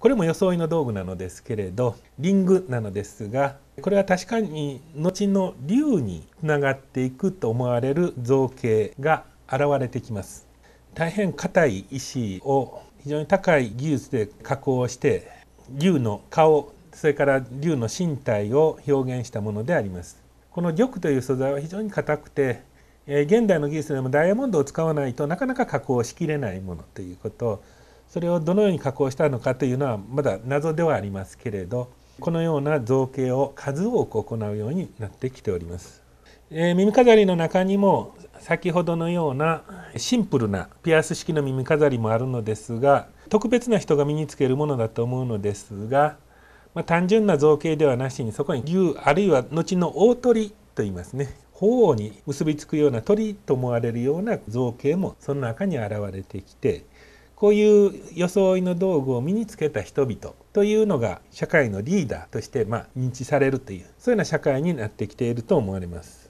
これも装いの道具なのですけれどリングなのですがこれは確かに後の竜につながっていくと思われる造形が現れてきます大変硬い石を非常に高い技術で加工して竜の顔それから竜の身体を表現したものでありますこの玉という素材は非常に硬くて現代の技術でもダイヤモンドを使わないとなかなか加工しきれないものということをそれをどのように加工したのかというのはまだ謎ではありますけれどこのような造形を数多く行うようになってきております。えー、耳飾りの中にも先ほどのようなシンプルなピアス式の耳飾りもあるのですが特別な人が身につけるものだと思うのですが、まあ、単純な造形ではなしにそこに牛あるいは後の大鳥と言いますね鳳凰に結びつくような鳥と思われるような造形もその中に現れてきてこういう装いの道具を身につけた人々というのが社会のリーダーとしてま認知されるというそういうような社会になってきていると思われます。